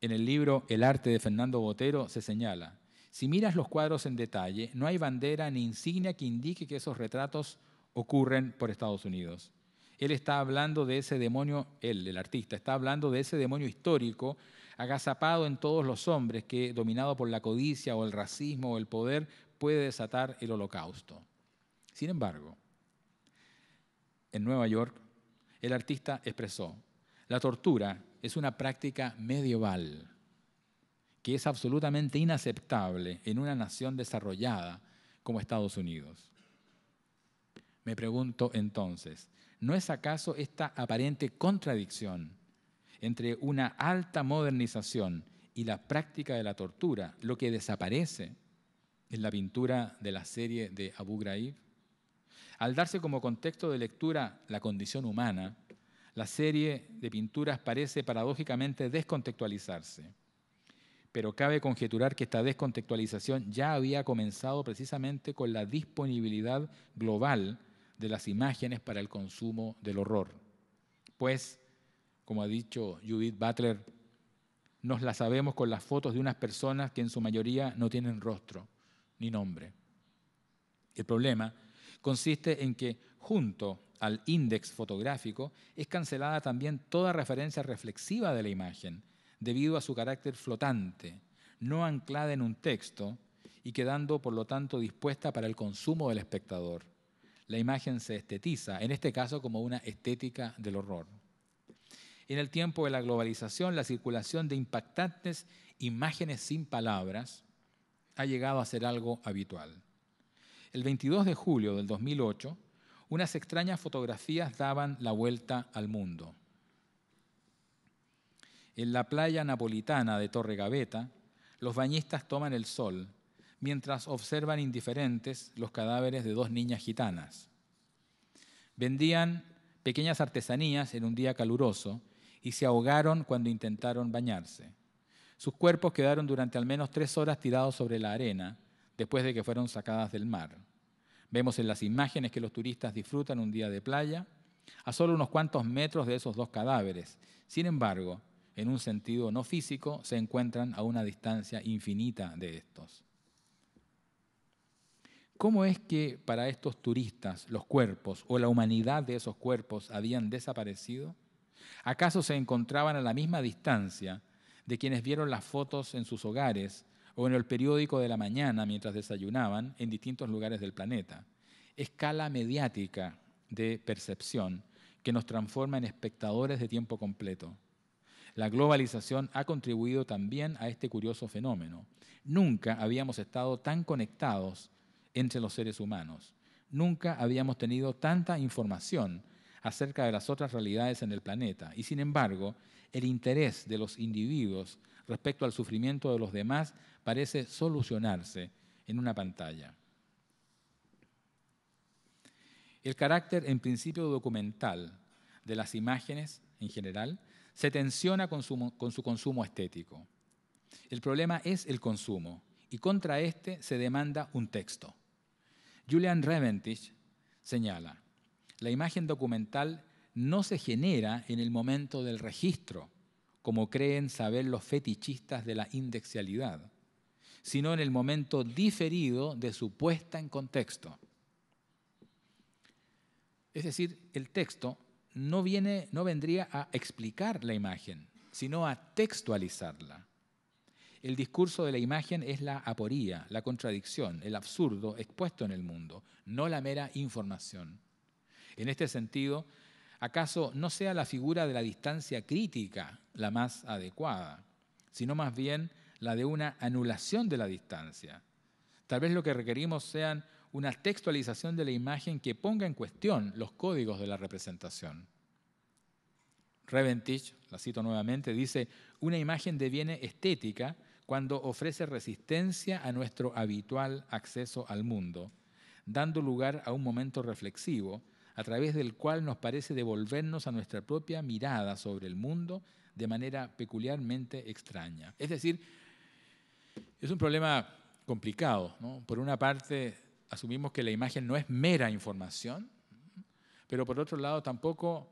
en el libro El arte de Fernando Botero se señala, si miras los cuadros en detalle, no hay bandera ni insignia que indique que esos retratos ocurren por Estados Unidos. Él está hablando de ese demonio, él, el artista, está hablando de ese demonio histórico agazapado en todos los hombres que, dominado por la codicia o el racismo o el poder, puede desatar el holocausto. Sin embargo, en Nueva York, el artista expresó, la tortura es una práctica medieval que es absolutamente inaceptable en una nación desarrollada como Estados Unidos. Me pregunto entonces, ¿no es acaso esta aparente contradicción entre una alta modernización y la práctica de la tortura lo que desaparece en la pintura de la serie de Abu Ghraib? Al darse como contexto de lectura la condición humana, la serie de pinturas parece paradójicamente descontextualizarse, pero cabe conjeturar que esta descontextualización ya había comenzado precisamente con la disponibilidad global de las imágenes para el consumo del horror. Pues, como ha dicho Judith Butler, nos la sabemos con las fotos de unas personas que en su mayoría no tienen rostro ni nombre. El problema consiste en que junto al índice fotográfico, es cancelada también toda referencia reflexiva de la imagen, debido a su carácter flotante, no anclada en un texto y quedando, por lo tanto, dispuesta para el consumo del espectador. La imagen se estetiza, en este caso como una estética del horror. En el tiempo de la globalización, la circulación de impactantes imágenes sin palabras ha llegado a ser algo habitual. El 22 de julio del 2008, unas extrañas fotografías daban la vuelta al mundo. En la playa napolitana de Torre Gaveta, los bañistas toman el sol mientras observan indiferentes los cadáveres de dos niñas gitanas. Vendían pequeñas artesanías en un día caluroso y se ahogaron cuando intentaron bañarse. Sus cuerpos quedaron durante al menos tres horas tirados sobre la arena después de que fueron sacadas del mar. Vemos en las imágenes que los turistas disfrutan un día de playa a solo unos cuantos metros de esos dos cadáveres. Sin embargo, en un sentido no físico, se encuentran a una distancia infinita de estos. ¿Cómo es que para estos turistas los cuerpos o la humanidad de esos cuerpos habían desaparecido? ¿Acaso se encontraban a la misma distancia de quienes vieron las fotos en sus hogares o en el periódico de la mañana mientras desayunaban en distintos lugares del planeta. Escala mediática de percepción que nos transforma en espectadores de tiempo completo. La globalización ha contribuido también a este curioso fenómeno. Nunca habíamos estado tan conectados entre los seres humanos. Nunca habíamos tenido tanta información acerca de las otras realidades en el planeta. Y sin embargo, el interés de los individuos respecto al sufrimiento de los demás parece solucionarse en una pantalla. El carácter en principio documental de las imágenes en general se tensiona con su, consumo estético. El problema es el consumo y contra este se demanda un texto. Julian Reventich señala, la imagen documental no se genera en el momento del registro, como creen saber los fetichistas de la indexialidad, sino en el momento diferido de su puesta en contexto. Es decir, el texto no, no vendría a explicar la imagen, sino a textualizarla. El discurso de la imagen es la aporía, la contradicción, el absurdo expuesto en el mundo, no la mera información. En este sentido, ¿acaso no sea la figura de la distancia crítica la más adecuada, sino más bien la de una anulación de la distancia? Tal vez lo que requerimos sean una textualización de la imagen que ponga en cuestión los códigos de la representación. Reventich, la cito nuevamente, dice, una imagen deviene estética cuando ofrece resistencia a nuestro habitual acceso al mundo, dando lugar a un momento reflexivo a través del cual nos parece devolvernos a nuestra propia mirada sobre el mundo de manera peculiarmente extraña. Es decir, es un problema complicado. Por una parte, asumimos que la imagen no es mera información, pero por otro lado tampoco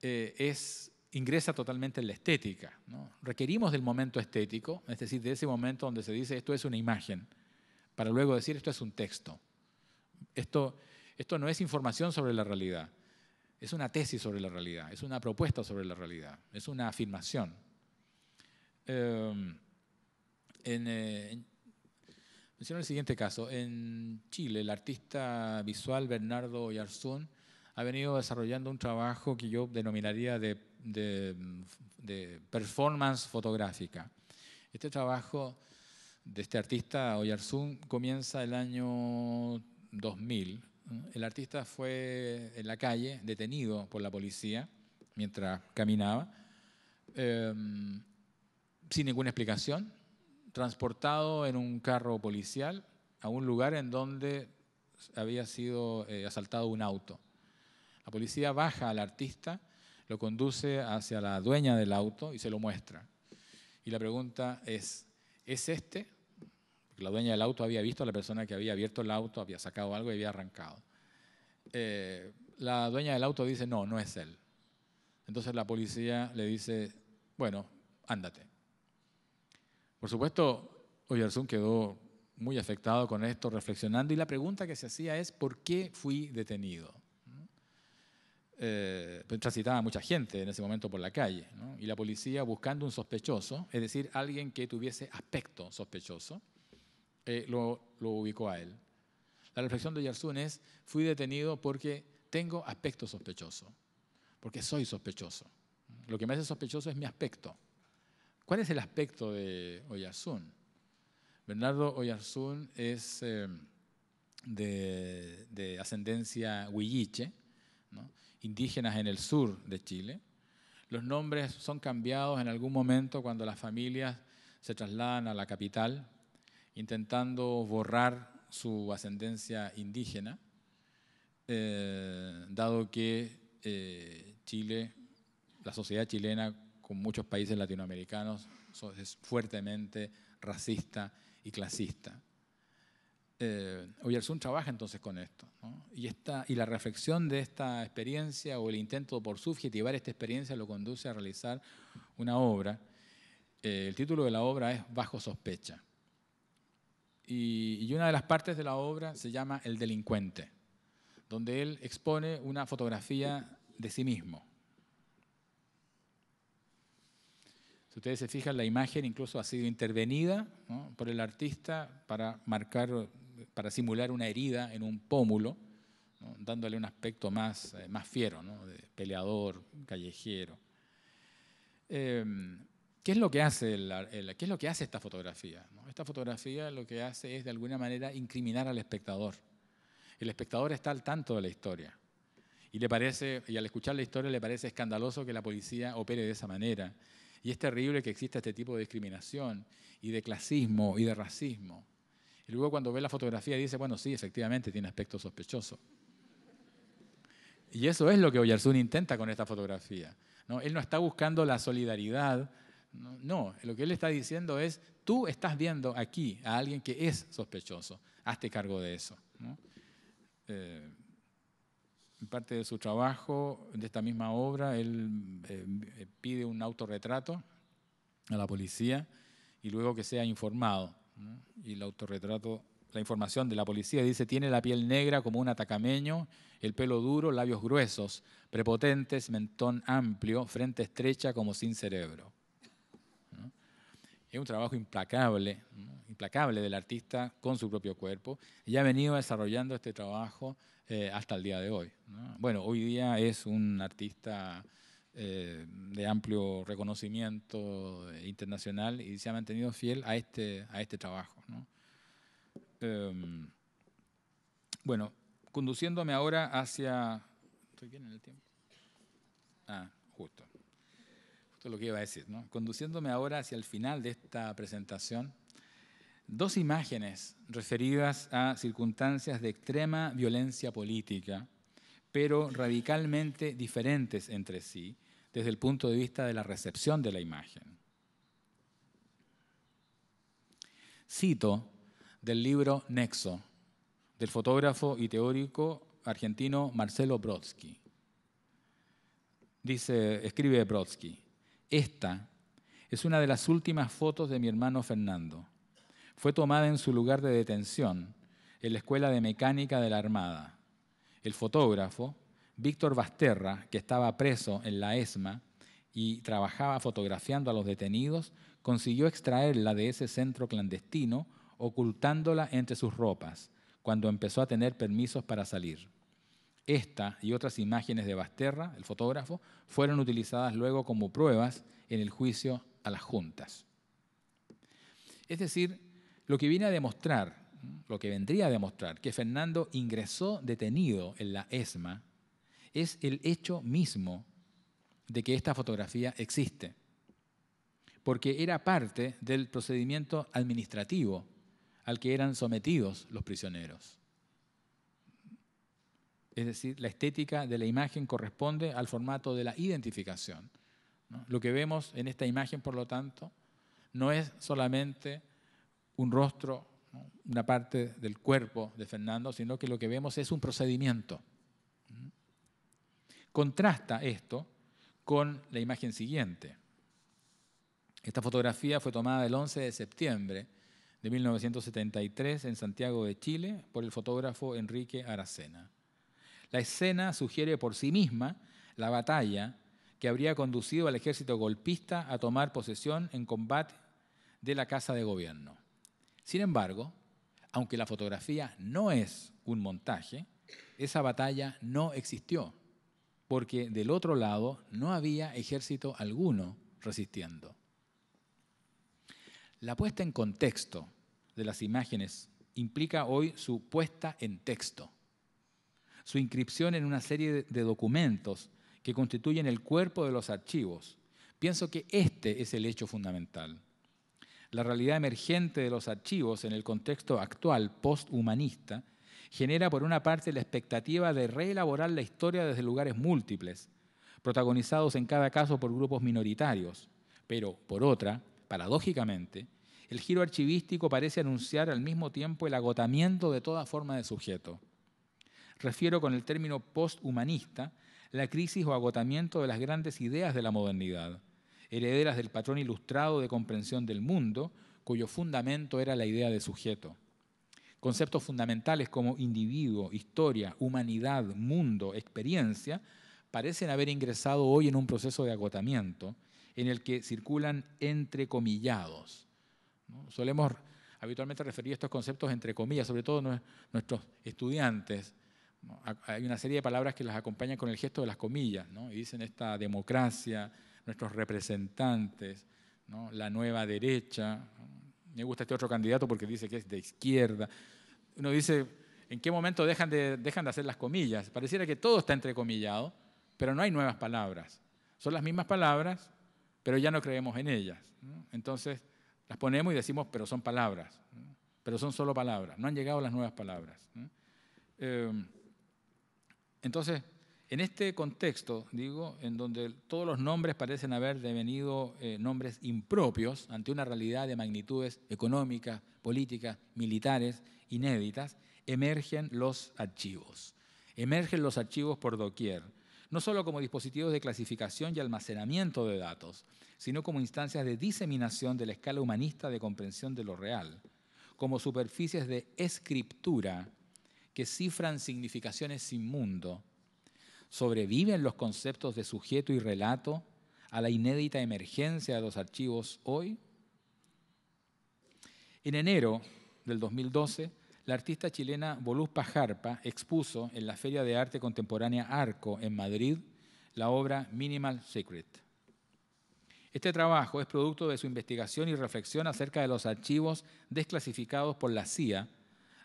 eh, es, ingresa totalmente en la estética. ¿no? Requerimos del momento estético, es decir, de ese momento donde se dice esto es una imagen, para luego decir esto es un texto. Esto esto no es información sobre la realidad, es una tesis sobre la realidad, es una propuesta sobre la realidad, es una afirmación. Em, eh, menciono el siguiente caso. En Chile, el artista visual Bernardo Oyarzún ha venido desarrollando un trabajo que yo denominaría de, de performance fotográfica. Este trabajo de este artista Oyarzún comienza el año 2000 el artista fue en la calle, detenido por la policía mientras caminaba, em, sin ninguna explicación, transportado en un carro policial a un lugar en donde había sido eh, asaltado un auto. La policía baja al artista, lo conduce hacia la dueña del auto y se lo muestra. Y la pregunta es, ¿es este? La dueña del auto había visto a la persona que había abierto el auto, había sacado algo y había arrancado. Eh, la dueña del auto dice, no, no es él. Entonces la policía le dice, bueno, ándate. Por supuesto, Oyarzún quedó muy afectado con esto, reflexionando, y la pregunta que se hacía es, ¿por qué fui detenido? Eh, pues transitaba mucha gente en ese momento por la calle, y la policía buscando un sospechoso, es decir, alguien que tuviese aspecto sospechoso, eh, lo, ubicó a él. La reflexión de Oyarzún es, fui detenido porque tengo aspecto sospechoso, porque soy sospechoso. Lo que me hace sospechoso es mi aspecto. ¿Cuál es el aspecto de Oyarzún? Bernardo Oyarzún es em, de, ascendencia huilliche, indígenas en el sur de Chile. Los nombres son cambiados en algún momento cuando las familias se trasladan a la capital intentando borrar su ascendencia indígena, eh, dado que eh, Chile, la sociedad chilena, con muchos países latinoamericanos, es fuertemente racista y clasista. Eh, el Oyarzún trabaja entonces con esto. Y, y la reflexión de esta experiencia o el intento por subjetivar esta experiencia lo conduce a realizar una obra. el título de la obra es Bajo sospecha y, una de las partes de la obra se llama El delincuente, donde él expone una fotografía de sí mismo. Si ustedes se fijan, la imagen incluso ha sido intervenida por el artista para marcar, para simular una herida en un pómulo, dándole un aspecto más, eh, más fiero, de peleador, callejero. Eh, es lo que hace ¿Qué es lo que hace esta fotografía? esta fotografía lo que hace es de alguna manera incriminar al espectador. El espectador está al tanto de la historia. Y le parece, y al escuchar la historia le parece escandaloso que la policía opere de esa manera. Y es terrible que exista este tipo de discriminación y de clasismo y de racismo. Y luego cuando ve la fotografía dice, bueno, sí, efectivamente tiene aspecto sospechoso. Y eso es lo que Oyarzún intenta con esta fotografía. ¿no? Él no está buscando la solidaridad, no, no, lo que él está diciendo es, tú estás viendo aquí a alguien que es sospechoso, hazte cargo de eso. ¿no? Eh, parte de su trabajo, de esta misma obra, él eh, pide un autorretrato a la policía y luego que sea informado. Y el autorretrato, la información de la policía dice, tiene la piel negra como un atacameño, el pelo duro, labios gruesos, prepotentes, mentón amplio, frente estrecha como sin cerebro es un trabajo implacable, implacable del artista con su propio cuerpo, y ha venido desarrollando este trabajo eh, hasta el día de hoy. Bueno, hoy día es un artista eh, de amplio reconocimiento internacional y se ha mantenido fiel a este, a este trabajo. Em, bueno, conduciéndome ahora hacia... ¿Estoy bien en el tiempo? Ah, justo. Esto es lo que iba a decir, ¿no? conduciéndome ahora hacia el final de esta presentación, dos imágenes referidas a circunstancias de extrema violencia política, pero radicalmente diferentes entre sí desde el punto de vista de la recepción de la imagen. Cito del libro Nexo, del fotógrafo y teórico argentino Marcelo Brodsky. Dice, escribe Brodsky, esta es una de las últimas fotos de mi hermano Fernando. Fue tomada en su lugar de detención, en la Escuela de Mecánica de la Armada. El fotógrafo, Víctor Basterra, que estaba preso en la ESMA y trabajaba fotografiando a los detenidos, consiguió extraerla de ese centro clandestino, ocultándola entre sus ropas, cuando empezó a tener permisos para salir. Esta y otras imágenes de Basterra, el fotógrafo, fueron utilizadas luego como pruebas en el juicio a las juntas. Es decir, lo que viene a demostrar, lo que vendría a demostrar que Fernando ingresó detenido en la ESMA es el hecho mismo de que esta fotografía existe, porque era parte del procedimiento administrativo al que eran sometidos los prisioneros. Es decir, la estética de la imagen corresponde al formato de la identificación. Lo que vemos en esta imagen, por lo tanto, no es solamente un rostro, una parte del cuerpo de Fernando, sino que lo que vemos es un procedimiento. Contrasta esto con la imagen siguiente. Esta fotografía fue tomada el 11 de septiembre de 1973 en Santiago de Chile por el fotógrafo Enrique Aracena. La escena sugiere por sí misma la batalla que habría conducido al ejército golpista a tomar posesión en combate de la Casa de Gobierno. Sin embargo, aunque la fotografía no es un montaje, esa batalla no existió, porque del otro lado no había ejército alguno resistiendo. La puesta en contexto de las imágenes implica hoy su puesta en texto su inscripción en una serie de documentos que constituyen el cuerpo de los archivos. Pienso que este es el hecho fundamental. La realidad emergente de los archivos en el contexto actual posthumanista genera por una parte la expectativa de reelaborar la historia desde lugares múltiples, protagonizados en cada caso por grupos minoritarios, pero por otra, paradójicamente, el giro archivístico parece anunciar al mismo tiempo el agotamiento de toda forma de sujeto. Refiero con el término posthumanista la crisis o agotamiento de las grandes ideas de la modernidad, herederas del patrón ilustrado de comprensión del mundo, cuyo fundamento era la idea de sujeto. Conceptos fundamentales como individuo, historia, humanidad, mundo, experiencia, parecen haber ingresado hoy en un proceso de agotamiento en el que circulan entrecomillados. Solemos habitualmente referir estos conceptos entre comillas, sobre todo nuestros estudiantes hay una serie de palabras que las acompañan con el gesto de las comillas, y dicen esta democracia, nuestros representantes, la nueva derecha. Me gusta este otro candidato porque dice que es de izquierda. Uno dice, ¿en qué momento dejan de, dejan de hacer las comillas? Pareciera que todo está entrecomillado, pero no hay nuevas palabras. Son las mismas palabras, pero ya no creemos en ellas. Entonces las ponemos y decimos, pero son palabras, pero son solo palabras, no han llegado las nuevas palabras. Em, entonces, en este contexto, digo, en donde todos los nombres parecen haber devenido eh, nombres impropios ante una realidad de magnitudes económicas, políticas, militares, inéditas, emergen los archivos. Emergen los archivos por doquier, no solo como dispositivos de clasificación y almacenamiento de datos, sino como instancias de diseminación de la escala humanista de comprensión de lo real, como superficies de escritura que cifran significaciones sin mundo, sobreviven los conceptos de sujeto y relato a la inédita emergencia de los archivos hoy? En enero del 2012, la artista chilena Volus Pajarpa expuso en la Feria de Arte Contemporánea Arco en Madrid la obra Minimal Secret. Este trabajo es producto de su investigación y reflexión acerca de los archivos desclasificados por la CIA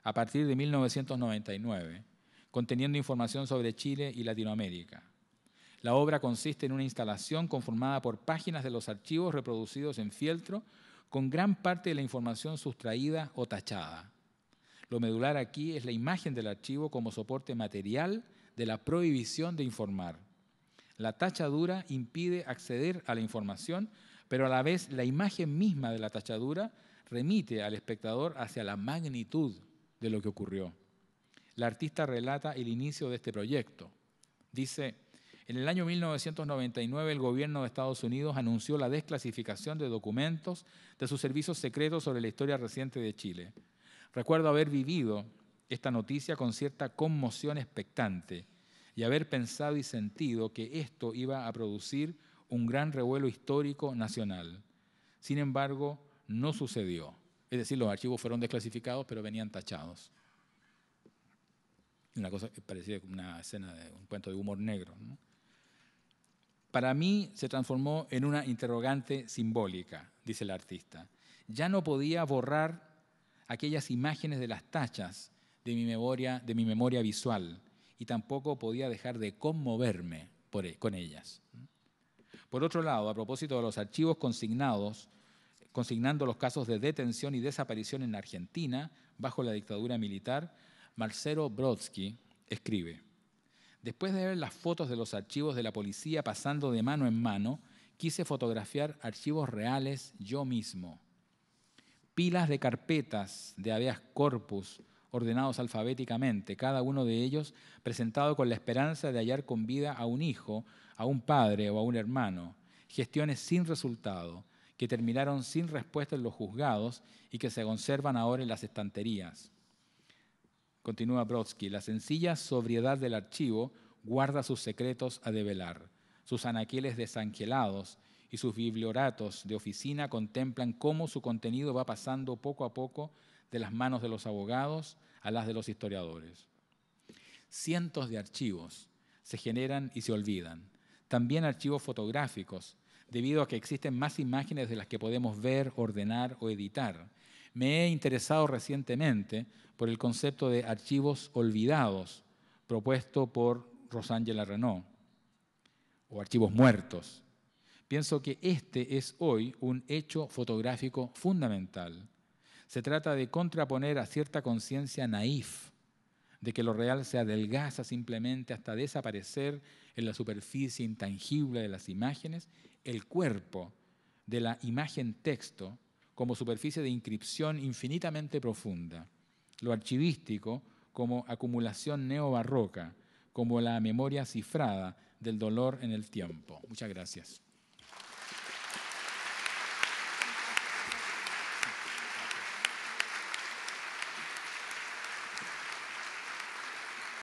a partir de 1999, conteniendo información sobre Chile y Latinoamérica. La obra consiste en una instalación conformada por páginas de los archivos reproducidos en fieltro con gran parte de la información sustraída o tachada. Lo medular aquí es la imagen del archivo como soporte material de la prohibición de informar. La tachadura impide acceder a la información, pero a la vez la imagen misma de la tachadura remite al espectador hacia la magnitud de lo que ocurrió. La artista relata el inicio de este proyecto. Dice, en el año 1999 el gobierno de Estados Unidos anunció la desclasificación de documentos de sus servicios secretos sobre la historia reciente de Chile. Recuerdo haber vivido esta noticia con cierta conmoción expectante y haber pensado y sentido que esto iba a producir un gran revuelo histórico nacional. Sin embargo, no sucedió. Es decir, los archivos fueron desclasificados, pero venían tachados. Una cosa que parecía una escena de un cuento de humor negro. Para mí se transformó en una interrogante simbólica, dice el artista. Ya no podía borrar aquellas imágenes de las tachas de mi memoria, de mi memoria visual y tampoco podía dejar de conmoverme e, con ellas. Por otro lado, a propósito de los archivos consignados consignando los casos de detención y desaparición en Argentina bajo la dictadura militar, Marcelo Brodsky escribe, después de ver las fotos de los archivos de la policía pasando de mano en mano, quise fotografiar archivos reales yo mismo. Pilas de carpetas de habeas corpus ordenados alfabéticamente, cada uno de ellos presentado con la esperanza de hallar con vida a un hijo, a un padre o a un hermano. Gestiones sin resultado, que terminaron sin respuesta en los juzgados y que se conservan ahora en las estanterías. Continúa Brodsky, la sencilla sobriedad del archivo guarda sus secretos a develar, sus anaqueles desangelados y sus biblioratos de oficina contemplan cómo su contenido va pasando poco a poco de las manos de los abogados a las de los historiadores. Cientos de archivos se generan y se olvidan, también archivos fotográficos debido a que existen más imágenes de las que podemos ver, ordenar o editar. Me he interesado recientemente por el concepto de archivos olvidados propuesto por Rosángela Renaud, o archivos muertos. Pienso que este es hoy un hecho fotográfico fundamental. Se trata de contraponer a cierta conciencia naif de que lo real se adelgaza simplemente hasta desaparecer en la superficie intangible de las imágenes el cuerpo de la imagen texto como superficie de inscripción infinitamente profunda, lo archivístico como acumulación neobarroca, como la memoria cifrada del dolor en el tiempo. Muchas gracias.